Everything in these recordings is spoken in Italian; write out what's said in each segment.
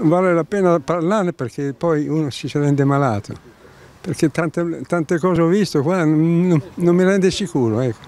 Vale la pena parlarne perché poi uno si rende malato, perché tante, tante cose ho visto qua non, non mi rende sicuro, ecco.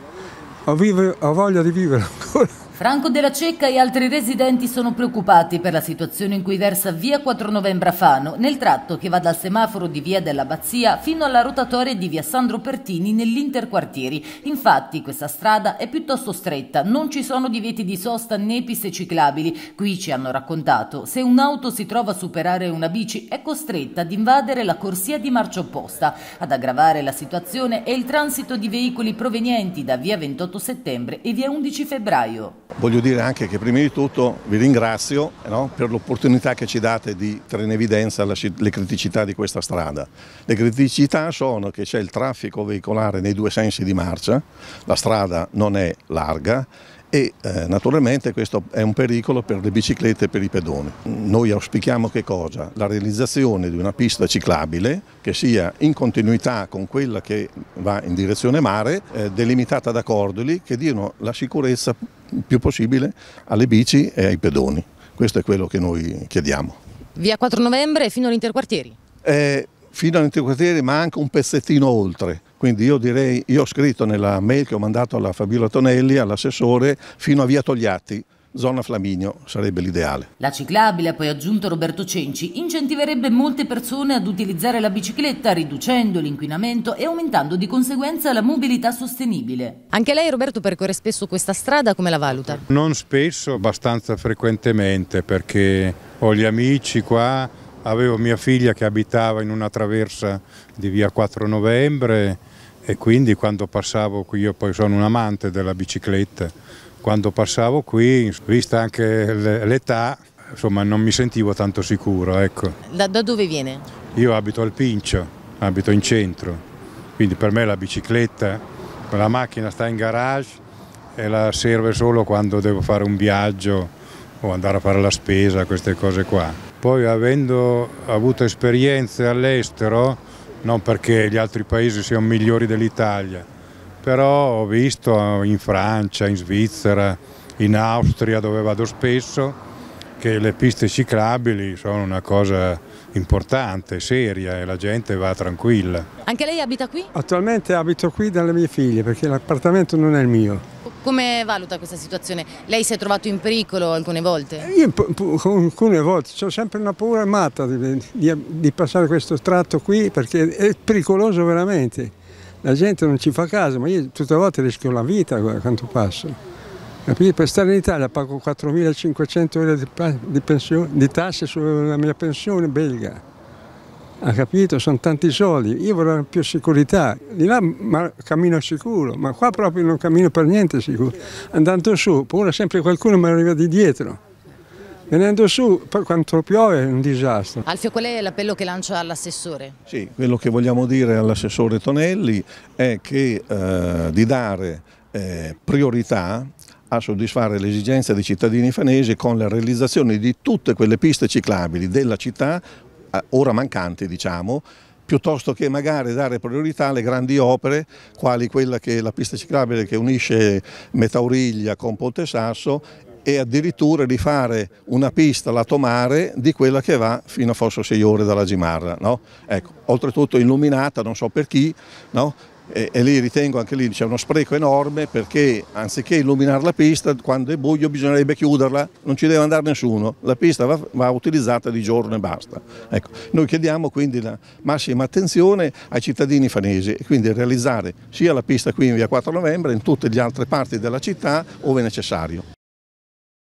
ho, vive, ho voglia di vivere ancora. Franco della Cecca e altri residenti sono preoccupati per la situazione in cui versa via 4 Novembre a Fano, nel tratto che va dal semaforo di via dell'Abbazia fino alla rotatoria di via Sandro Pertini nell'interquartieri. Infatti questa strada è piuttosto stretta, non ci sono divieti di sosta né piste ciclabili. Qui ci hanno raccontato, se un'auto si trova a superare una bici è costretta ad invadere la corsia di marcia opposta. Ad aggravare la situazione è il transito di veicoli provenienti da via 28 settembre e via 11 febbraio. Voglio dire anche che prima di tutto vi ringrazio no, per l'opportunità che ci date di mettere in evidenza la, le criticità di questa strada. Le criticità sono che c'è il traffico veicolare nei due sensi di marcia, la strada non è larga e eh, naturalmente questo è un pericolo per le biciclette e per i pedoni. Noi auspichiamo che cosa? La realizzazione di una pista ciclabile che sia in continuità con quella che va in direzione mare, eh, delimitata da cordoli che diano la sicurezza più possibile alle bici e ai pedoni. Questo è quello che noi chiediamo. Via 4 novembre fino all'interquartieri? Eh, fino all'interquartieri ma anche un pezzettino oltre quindi io direi, io ho scritto nella mail che ho mandato alla Fabiola Tonelli, all'assessore, fino a via Togliatti, zona Flaminio sarebbe l'ideale. La ciclabile, ha poi aggiunto Roberto Cenci, incentiverebbe molte persone ad utilizzare la bicicletta riducendo l'inquinamento e aumentando di conseguenza la mobilità sostenibile. Anche lei Roberto percorre spesso questa strada, come la valuta? Non spesso, abbastanza frequentemente perché ho gli amici qua avevo mia figlia che abitava in una traversa di via 4 novembre e quindi quando passavo qui, io poi sono un amante della bicicletta, quando passavo qui, vista anche l'età, insomma non mi sentivo tanto sicuro. Ecco. Da, da dove viene? Io abito al Pincio, abito in centro, quindi per me la bicicletta, la macchina sta in garage e la serve solo quando devo fare un viaggio o andare a fare la spesa, queste cose qua. Poi avendo avuto esperienze all'estero, non perché gli altri paesi siano migliori dell'Italia, però ho visto in Francia, in Svizzera, in Austria dove vado spesso, che le piste ciclabili sono una cosa importante, seria e la gente va tranquilla. Anche lei abita qui? Attualmente abito qui dalle mie figlie perché l'appartamento non è il mio. Come valuta questa situazione? Lei si è trovato in pericolo alcune volte? Io alcune volte, ho sempre una paura matta di, di, di passare questo tratto qui perché è pericoloso veramente. La gente non ci fa caso, ma io tutte le volte rischio la vita quando passo. Capite? Per stare in Italia pago 4.500 euro di, di, pensione, di tasse sulla mia pensione belga ha capito? Sono tanti soldi, io vorrei più sicurezza, di là cammino sicuro, ma qua proprio non cammino per niente sicuro. Andando su, pure sempre qualcuno mi arriva di dietro. Venendo su, quanto piove è un disastro. Alfio, qual è l'appello che lancio all'assessore? Sì, quello che vogliamo dire all'assessore Tonelli è che eh, di dare eh, priorità a soddisfare le esigenze dei cittadini fanesi con la realizzazione di tutte quelle piste ciclabili della città eh, ora mancante diciamo, piuttosto che magari dare priorità alle grandi opere quali quella che la pista ciclabile che unisce Metauriglia con Ponte Sasso e addirittura rifare una pista lato mare di quella che va fino a Fosso ore dalla Gimarra. No? Ecco, oltretutto illuminata, non so per chi, no? e, e lì ritengo anche lì c'è uno spreco enorme perché anziché illuminare la pista quando è buio bisognerebbe chiuderla, non ci deve andare nessuno, la pista va, va utilizzata di giorno e basta. Ecco, noi chiediamo quindi la massima attenzione ai cittadini fanesi e quindi realizzare sia la pista qui in via 4 novembre in tutte le altre parti della città ove necessario.